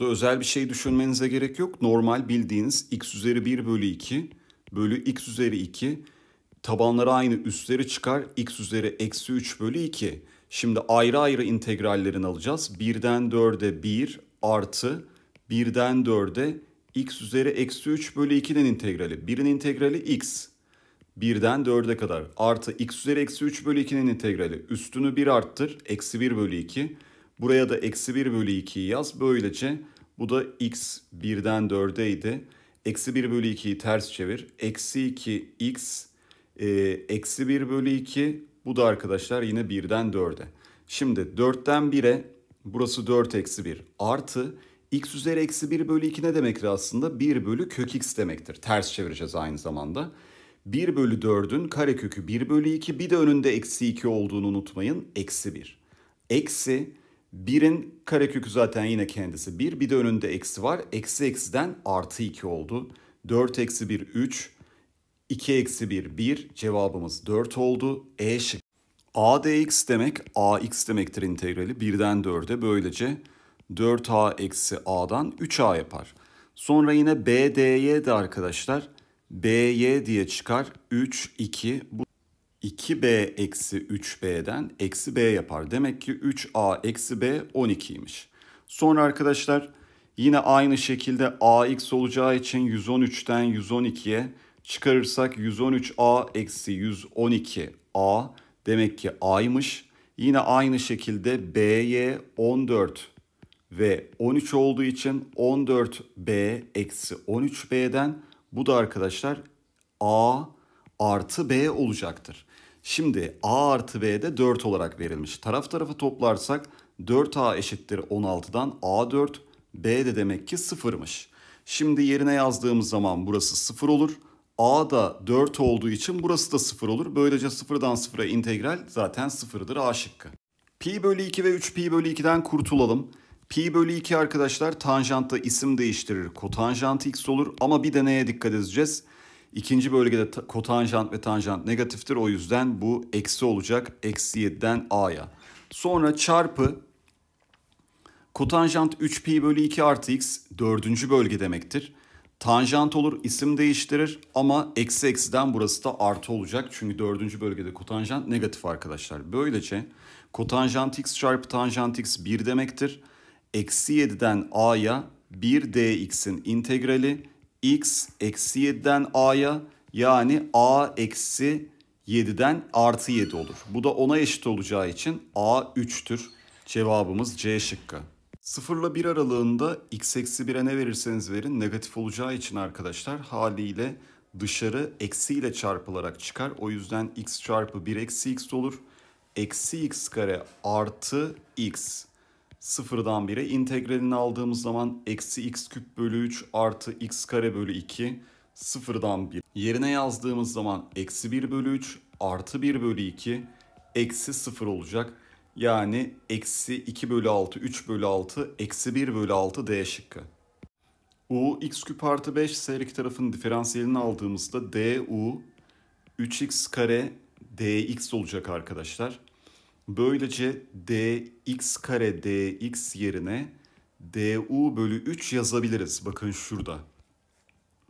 Da özel bir şey düşünmenize gerek yok. Normal bildiğiniz x üzeri 1 bölü 2 bölü x üzeri 2 tabanları aynı üstleri çıkar x üzeri eksi 3 bölü 2. Şimdi ayrı ayrı integrallerini alacağız. 1'den 4'e 1 artı 1'den 4'e x üzeri eksi 3 bölü 2'nin integrali. 1'in integrali x. 1'den 4'e kadar artı x üzeri eksi 3 bölü 2'nin integrali. Üstünü 1 arttır. Eksi 1 bölü 2. Buraya da eksi 1 bölü 2'yi yaz. Böylece bu da x 1'den 4'deydi. Eksi 1 bölü 2'yi ters çevir. Eksi 2 x e, eksi 1 bölü 2 bu da arkadaşlar yine 1'den 4'e. Şimdi 4'ten 1'e burası 4 eksi 1 artı x üzeri eksi 1 bölü 2 ne demektir aslında? 1 bölü kök x demektir. Ters çevireceğiz aynı zamanda. 1 bölü 4'ün karekökü 1 bölü 2 bir de önünde eksi 2 olduğunu unutmayın. Eksi 1. Eksi 1'in karekökü zaten yine kendisi 1. Bir de önünde eksi var. Eksi eksiden artı 2 oldu. 4 eksi 1 3. 2 eksi 1 1. Cevabımız 4 oldu. E şık. A dx demek ax demektir integrali 1'den 4'e böylece 4a eksi a'dan 3a yapar. Sonra yine b dy de arkadaşlar by diye çıkar 3 2 bu 2b eksi 3b'den eksi b yapar. Demek ki 3a eksi b 12'ymiş. Sonra arkadaşlar yine aynı şekilde ax olacağı için 113'ten 112'ye çıkarırsak 113a eksi 112a demek ki a'ymış. Yine aynı şekilde b'ye 14 ve 13 olduğu için 14b eksi 13b'den bu da arkadaşlar a artı b olacaktır. Şimdi A artı b de 4 olarak verilmiş. Taraf tarafa toplarsak 4A eşittir 16'dan A4, B de demek ki 0'mış. Şimdi yerine yazdığımız zaman burası 0 olur. A da 4 olduğu için burası da 0 olur. Böylece 0'dan 0'a integral zaten 0'dır A şıkkı. Pi bölü 2 ve 3 pi bölü 2'den kurtulalım. Pi bölü 2 arkadaşlar tanjantta isim değiştirir. Kotanjant x olur ama bir de neye dikkat edeceğiz? İkinci bölgede kotanjant ve tanjant negatiftir. O yüzden bu eksi olacak. Eksi 7'den A'ya. Sonra çarpı kotanjant 3pi bölü 2 artı x dördüncü bölge demektir. Tanjant olur isim değiştirir ama eksi eksiden burası da artı olacak. Çünkü dördüncü bölgede kotanjant negatif arkadaşlar. Böylece kotanjant x çarpı tanjant x 1 demektir. Eksi 7'den a'ya 1 dx'in integrali x eksi 7'den a'ya yani a eksi 7'den artı 7 olur. Bu da 10'a eşit olacağı için a 3'tür. Cevabımız C şıkkı. 0 ile 1 aralığında x eksi 1'e ne verirseniz verin negatif olacağı için arkadaşlar haliyle dışarı eksi ile çarpılarak çıkar. O yüzden x çarpı 1 eksi x olur. Eksi x kare artı x Sıfırdan bire integralini aldığımız zaman eksi x küp bölü 3 artı x kare bölü 2 sıfırdan 1. Yerine yazdığımız zaman eksi 1 bölü 3 artı 1 bölü 2 eksi 0 olacak. Yani eksi 2 bölü 6, 3 bölü 6, eksi 1 bölü 6 D şıkkı. U x küp artı 5 ise tarafın diferansiyelini aldığımızda du 3x kare dx olacak arkadaşlar. Böylece dx kare dx yerine du bölü 3 yazabiliriz. Bakın şurada.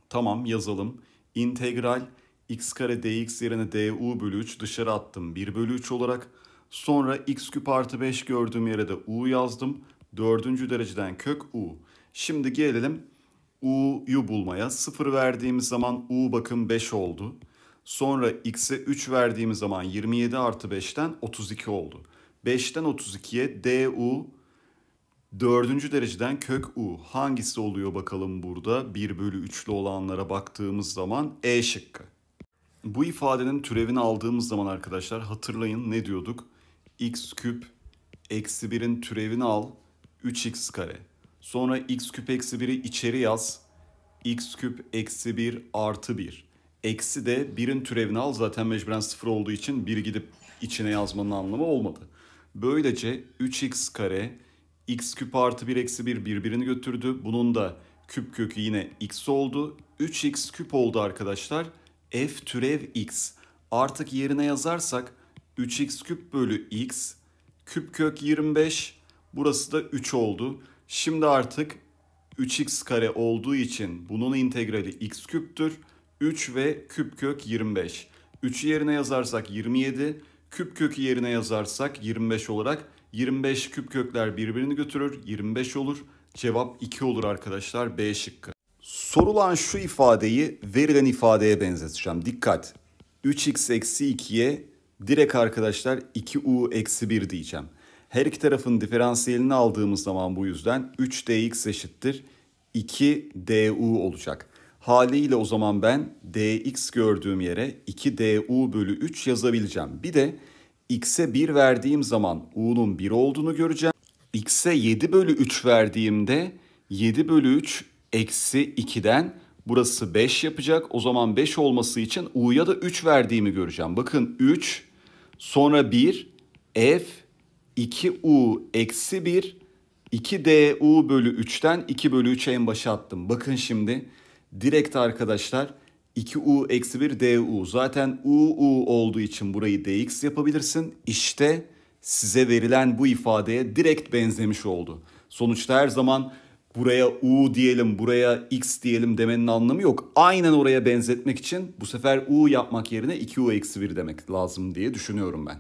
Tamam yazalım. İntegral x kare dx yerine du bölü 3 dışarı attım 1 bölü 3 olarak. Sonra x küp artı 5 gördüğüm yere de u yazdım. Dördüncü dereceden kök u. Şimdi gelelim u'yu bulmaya. Sıfır verdiğimiz zaman u bakın 5 oldu. Sonra x'e 3 verdiğimiz zaman 27 artı 5'ten 32 oldu. 5'ten 32'ye du dördüncü dereceden kök u hangisi oluyor bakalım burada 1 bölü 3'lü olanlara baktığımız zaman e şıkkı. Bu ifadenin türevini aldığımız zaman arkadaşlar hatırlayın ne diyorduk? x küp eksi 1'in türevini al 3x kare. Sonra x küp eksi 1'i içeri yaz. x küp eksi 1 artı 1 Eksi de birin türevini al zaten mecburen sıfır olduğu için bir gidip içine yazmanın anlamı olmadı. Böylece 3x kare x küp artı 1 eksi 1 birbirini götürdü. Bunun da küp kökü yine x oldu. 3x küp oldu arkadaşlar. f türev x. Artık yerine yazarsak 3x küp bölü x küp kök 25 burası da 3 oldu. Şimdi artık 3x kare olduğu için bunun integrali x küptür. 3 ve küp kök 25. 3'ü yerine yazarsak 27, küp kökü yerine yazarsak 25 olarak 25 küp kökler birbirini götürür 25 olur. Cevap 2 olur arkadaşlar B şıkkı. Sorulan şu ifadeyi verilen ifadeye benzeteceğim. Dikkat! 3x eksi 2'ye direkt arkadaşlar 2u eksi 1 diyeceğim. Her iki tarafın diferansiyelini aldığımız zaman bu yüzden 3dx eşittir 2du olacak. Haliyle o zaman ben dx gördüğüm yere 2du bölü 3 yazabileceğim. Bir de x'e 1 verdiğim zaman u'nun 1 olduğunu göreceğim. x'e 7 bölü 3 verdiğimde 7 bölü 3 eksi 2'den burası 5 yapacak. O zaman 5 olması için u'ya da 3 verdiğimi göreceğim. Bakın 3 sonra 1 f 2u eksi 1 2du bölü 3'ten 2 bölü 3'e en başa attım. Bakın şimdi direkt arkadaşlar 2u-1du eksi zaten u u olduğu için burayı dx yapabilirsin. İşte size verilen bu ifadeye direkt benzemiş oldu. Sonuçta her zaman buraya u diyelim, buraya x diyelim demenin anlamı yok. Aynen oraya benzetmek için bu sefer u yapmak yerine 2u-1 eksi demek lazım diye düşünüyorum ben.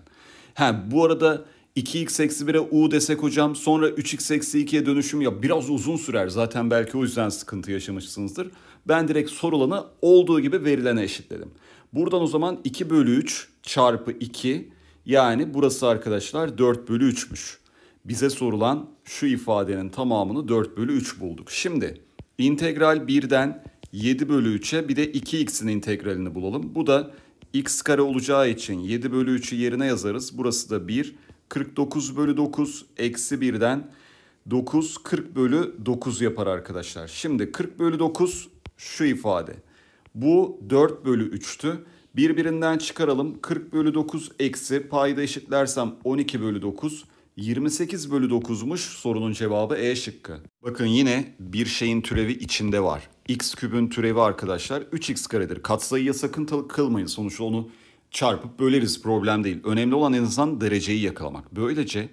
Ha bu arada 2x eksi 1'e u desek hocam sonra 3x eksi 2'ye dönüşüm yap. Biraz uzun sürer zaten belki o yüzden sıkıntı yaşamışsınızdır. Ben direkt sorulanı olduğu gibi verilene eşitledim. Buradan o zaman 2 bölü 3 çarpı 2 yani burası arkadaşlar 4 bölü 3'müş. Bize sorulan şu ifadenin tamamını 4 bölü 3 bulduk. Şimdi integral 1'den 7 bölü 3'e bir de 2x'in integralini bulalım. Bu da x kare olacağı için 7 bölü 3'ü yerine yazarız. Burası da 1. 49 bölü 9 eksi 1'den 9 40 bölü 9 yapar arkadaşlar. Şimdi 40 bölü 9 şu ifade. Bu 4 bölü 3'tü. Birbirinden çıkaralım. 40 bölü 9 eksi payda eşitlersem 12 bölü 9. 28 bölü 9'muş sorunun cevabı E şıkkı. Bakın yine bir şeyin türevi içinde var. X kübün türevi arkadaşlar 3x karedir. Katsayıya sakın kılmayın. Sonuçta onu çarpıp böleriz problem değil. Önemli olan en azından dereceyi yakalamak. Böylece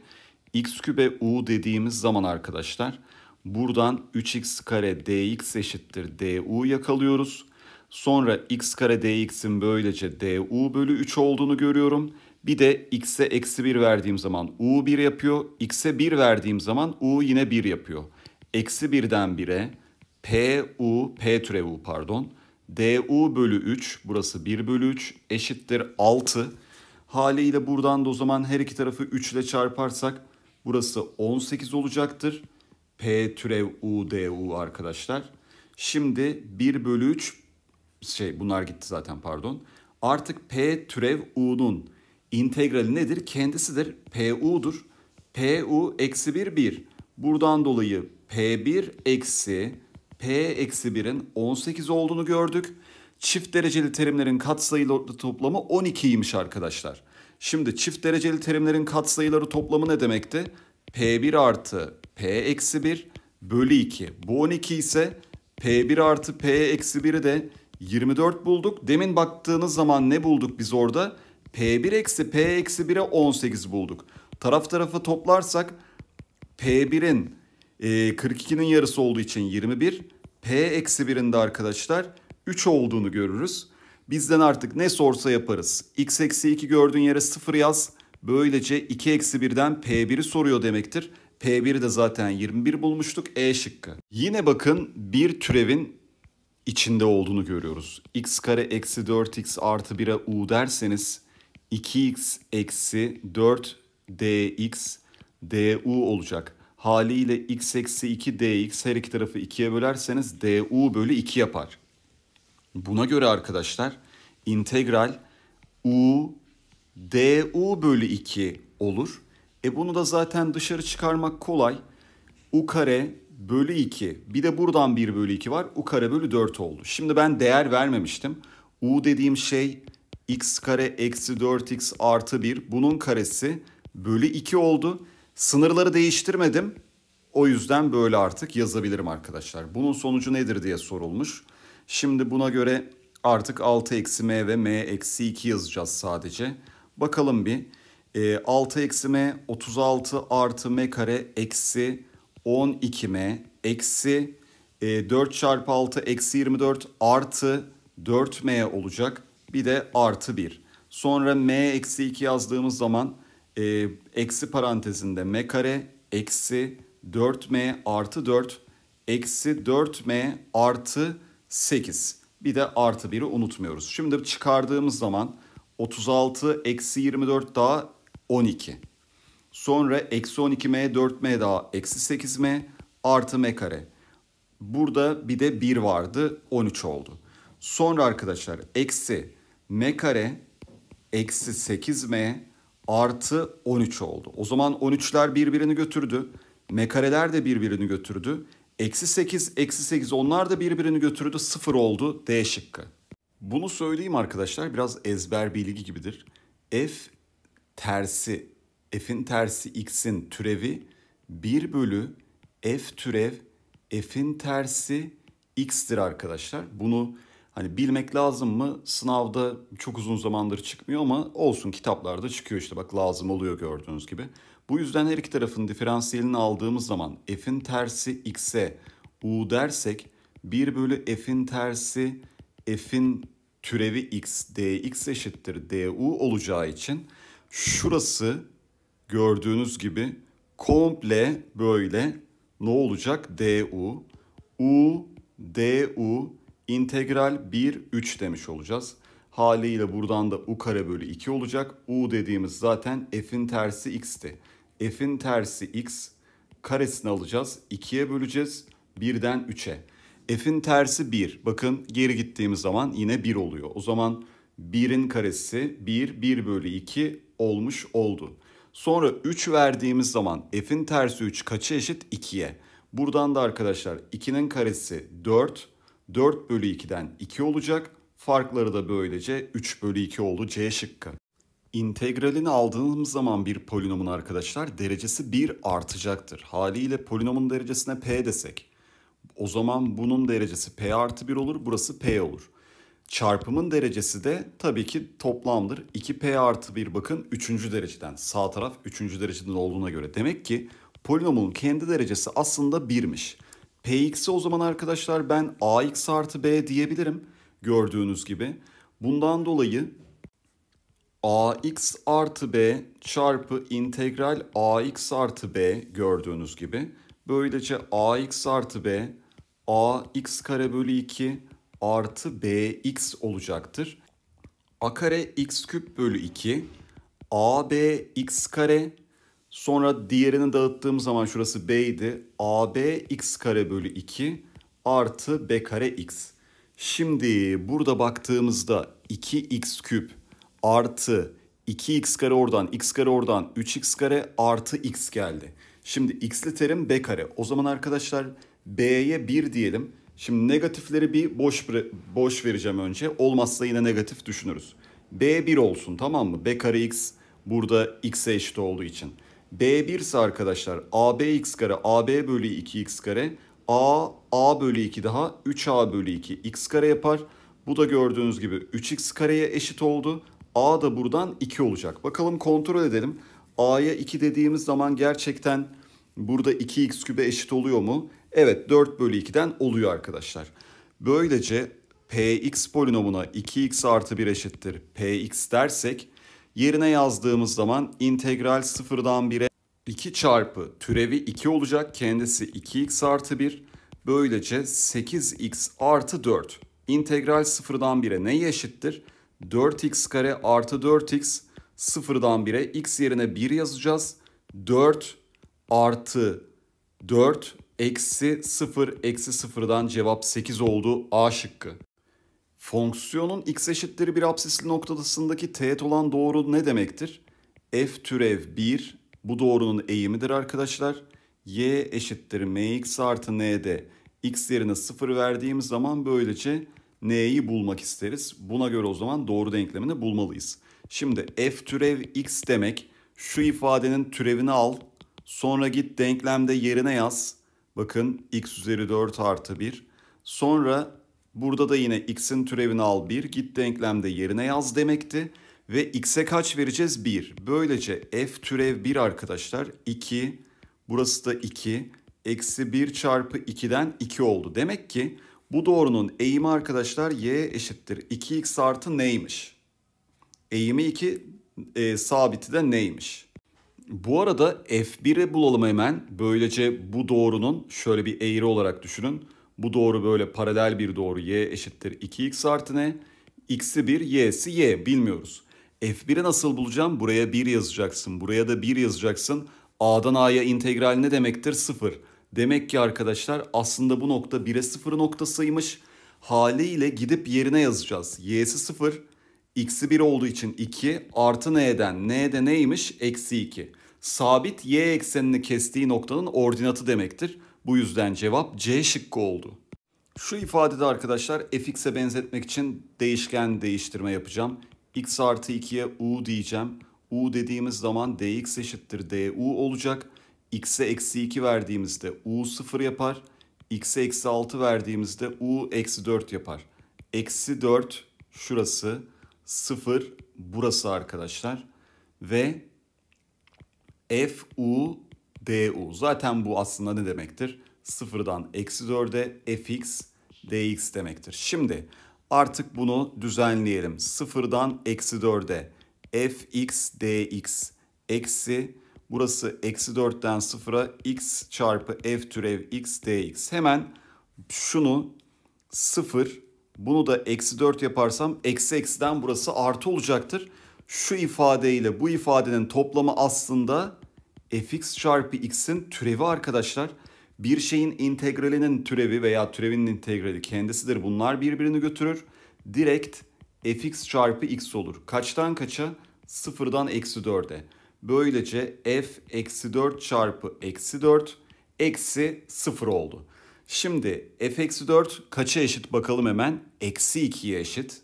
x kübe u dediğimiz zaman arkadaşlar Buradan 3x kare dx eşittir du yakalıyoruz. Sonra x kare dx'in böylece du bölü 3 olduğunu görüyorum. Bir de x'e eksi 1 verdiğim zaman u 1 yapıyor. x'e 1 verdiğim zaman u yine 1 yapıyor. Eksi 1'den 1'e p u p türevi pardon du bölü 3 burası 1 bölü 3 eşittir 6. Haliyle buradan da o zaman her iki tarafı 3 ile çarparsak burası 18 olacaktır. P türev U D U arkadaşlar. Şimdi 1 bölü 3 şey bunlar gitti zaten pardon. Artık P türev U'nun integrali nedir? Kendisidir. PU'dur. PU eksi 1 1. Buradan dolayı P1 eksi P eksi 1'in 18 olduğunu gördük. Çift dereceli terimlerin katsayıları toplamı 12'ymiş arkadaşlar. Şimdi çift dereceli terimlerin katsayıları toplamı ne demekti? P1 artı P eksi 1 bölü 2. Bu 12 ise P1 artı P eksi 1'i de 24 bulduk. Demin baktığınız zaman ne bulduk biz orada? P1 eksi P eksi 1'e 18 bulduk. Taraf tarafı toplarsak P1'in e, 42'nin yarısı olduğu için 21. P eksi 1'in de arkadaşlar 3 olduğunu görürüz. Bizden artık ne sorsa yaparız. X eksi 2 gördüğün yere 0 yaz. Böylece 2 eksi 1'den P1'i soruyor demektir. P1'i de zaten 21 bulmuştuk. E şıkkı. Yine bakın bir türevin içinde olduğunu görüyoruz. x kare eksi 4x artı 1'e u derseniz 2x eksi 4 dx du olacak. Haliyle x eksi 2 dx her iki tarafı 2'ye bölerseniz du bölü 2 yapar. Buna göre arkadaşlar integral u du bölü 2 olur. E bunu da zaten dışarı çıkarmak kolay. u kare bölü 2. Bir de buradan 1 bölü 2 var. u kare bölü 4 oldu. Şimdi ben değer vermemiştim. u dediğim şey x kare eksi 4x artı 1. Bunun karesi bölü 2 oldu. Sınırları değiştirmedim. O yüzden böyle artık yazabilirim arkadaşlar. Bunun sonucu nedir diye sorulmuş. Şimdi buna göre artık 6 eksi m ve m eksi 2 yazacağız sadece. Bakalım bir. E, ee, 6 eksi m 36 artı m kare eksi 12 m eksi e, 4 çarpı 6 eksi 24 artı 4m olacak. Bir de artı 1. Sonra m eksi 2 yazdığımız zaman e, eksi parantezinde m kare eksi 4m artı 4 eksi 4m artı 8. Bir de artı 1'i unutmuyoruz. Şimdi çıkardığımız zaman 36 eksi 24 daha 12. Sonra eksi 12m 4m daha eksi 8m artı m kare. Burada bir de 1 vardı 13 oldu. Sonra arkadaşlar eksi m kare eksi 8m artı 13 oldu. O zaman 13'ler birbirini götürdü. M kareler de birbirini götürdü. Eksi 8 eksi 8 onlar da birbirini götürdü. 0 oldu D şıkkı. Bunu söyleyeyim arkadaşlar biraz ezber bilgi gibidir. F tersi, F'in tersi X'in türevi 1 bölü F türev F'in tersi X'tir arkadaşlar. Bunu hani bilmek lazım mı? Sınavda çok uzun zamandır çıkmıyor ama olsun kitaplarda çıkıyor işte bak lazım oluyor gördüğünüz gibi. Bu yüzden her iki tarafın diferansiyelini aldığımız zaman F'in tersi X'e U dersek 1 bölü F'in tersi f'in türevi x, dx eşittir du olacağı için şurası gördüğünüz gibi komple böyle ne olacak? du, u, du integral 1, 3 demiş olacağız. Haliyle buradan da u kare bölü 2 olacak. u dediğimiz zaten f'in tersi x'ti. F'in tersi x karesini alacağız. 2'ye böleceğiz. 1'den 3'e f'in tersi 1. Bakın geri gittiğimiz zaman yine 1 oluyor. O zaman 1'in karesi 1, 1 bölü 2 olmuş oldu. Sonra 3 verdiğimiz zaman f'in tersi 3 kaça eşit? 2'ye. Buradan da arkadaşlar 2'nin karesi 4, 4 bölü 2'den 2 olacak. Farkları da böylece 3 bölü 2 oldu C şıkkı. İntegralini aldığımız zaman bir polinomun arkadaşlar derecesi 1 artacaktır. Haliyle polinomun derecesine p desek o zaman bunun derecesi P artı 1 olur. Burası P olur. Çarpımın derecesi de tabii ki toplamdır. 2P artı 1 bakın 3. dereceden. Sağ taraf 3. dereceden olduğuna göre. Demek ki polinomun kendi derecesi aslında 1'miş. Px'i o zaman arkadaşlar ben ax artı b diyebilirim. Gördüğünüz gibi. Bundan dolayı ax artı b çarpı integral ax artı b gördüğünüz gibi. Böylece ax artı b a x kare bölü 2 artı b x olacaktır. a kare x küp bölü 2 a b x kare sonra diğerini dağıttığım zaman şurası b idi. a b x kare bölü 2 artı b kare x. Şimdi burada baktığımızda 2x küp artı 2x kare oradan x kare oradan 3x kare artı x geldi. Şimdi x'li terim b kare. O zaman arkadaşlar B'ye 1 diyelim. Şimdi negatifleri bir boş boş vereceğim önce. Olmazsa yine negatif düşünürüz. B 1 olsun tamam mı? B kare x burada x'e eşit olduğu için. B1 ise arkadaşlar x kare AB bölü 2X kare A A bölü 2 daha 3A bölü 2 X kare yapar. Bu da gördüğünüz gibi 3X kareye eşit oldu. A da buradan 2 olacak. Bakalım kontrol edelim. A'ya 2 dediğimiz zaman gerçekten burada 2X kübe eşit oluyor mu? Evet 4 bölü 2'den oluyor arkadaşlar. Böylece px polinomuna 2x artı 1 eşittir px dersek yerine yazdığımız zaman integral 0'dan 1'e 2 çarpı türevi 2 olacak kendisi 2x artı 1 böylece 8x artı 4 integral 0'dan 1'e neye eşittir? 4x kare artı 4x 0'dan 1'e x yerine 1 yazacağız. 4 artı 4 Eksi 0 eksi 0'dan cevap 8 oldu A şıkkı. Fonksiyonun x eşittir bir absisli noktasındaki teğet olan doğru ne demektir? F türev 1 bu doğrunun eğimidir arkadaşlar. Y eşittir mx artı n'de x yerine 0 verdiğimiz zaman böylece n'yi bulmak isteriz. Buna göre o zaman doğru denklemini bulmalıyız. Şimdi f türev x demek şu ifadenin türevini al sonra git denklemde yerine yaz. Bakın x üzeri 4 artı 1. Sonra burada da yine x'in türevini al 1. Git denklemde yerine yaz demekti. Ve x'e kaç vereceğiz? 1. Böylece f türev 1 arkadaşlar. 2. Burası da 2. Eksi 1 çarpı 2'den 2 oldu. Demek ki bu doğrunun eğimi arkadaşlar y eşittir. 2x artı neymiş? Eğimi 2 e, sabiti de neymiş? Bu arada F1'i bulalım hemen. Böylece bu doğrunun şöyle bir eğri olarak düşünün. Bu doğru böyle paralel bir doğru y eşittir 2x artı ne? x'i 1 y'si y bilmiyoruz. F1'i nasıl bulacağım? Buraya 1 yazacaksın. Buraya da 1 yazacaksın. A'dan A'ya integral ne demektir? 0. Demek ki arkadaşlar aslında bu nokta 1'e 0 noktasıymış. Haliyle gidip yerine yazacağız. Y'si 0, X'i 1 olduğu için 2 artı n'den n'de neymiş? Eksi 2. Sabit y eksenini kestiği noktanın ordinatı demektir. Bu yüzden cevap C şıkkı oldu. Şu ifadede arkadaşlar fx'e benzetmek için değişken değiştirme yapacağım. x artı 2'ye u diyeceğim. u dediğimiz zaman dx eşittir du olacak. x'e eksi 2 verdiğimizde u 0 yapar. x'e eksi 6 verdiğimizde u eksi 4 yapar. Eksi 4 şurası 0 burası arkadaşlar. Ve f u d u. Zaten bu aslında ne demektir? 0'dan eksi 4'e fx dx demektir. Şimdi artık bunu düzenleyelim. 0'dan eksi 4'e fx dx eksi burası eksi 4'ten 0'a x çarpı f türev x dx. Hemen şunu 0 bunu da eksi 4 yaparsam eksi eksiden burası artı olacaktır. Şu ifadeyle bu ifadenin toplamı aslında fx çarpı x'in türevi arkadaşlar. Bir şeyin integralinin türevi veya türevinin integrali kendisidir. Bunlar birbirini götürür. Direkt fx çarpı x olur. Kaçtan kaça? Sıfırdan eksi 4'e. Böylece f eksi 4 çarpı eksi 4 eksi 0 oldu. Şimdi f eksi 4 kaça eşit bakalım hemen. Eksi 2'ye eşit.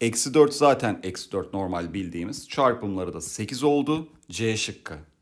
Eksi 4 zaten eksi 4 normal bildiğimiz. Çarpımları da 8 oldu. C şıkkı.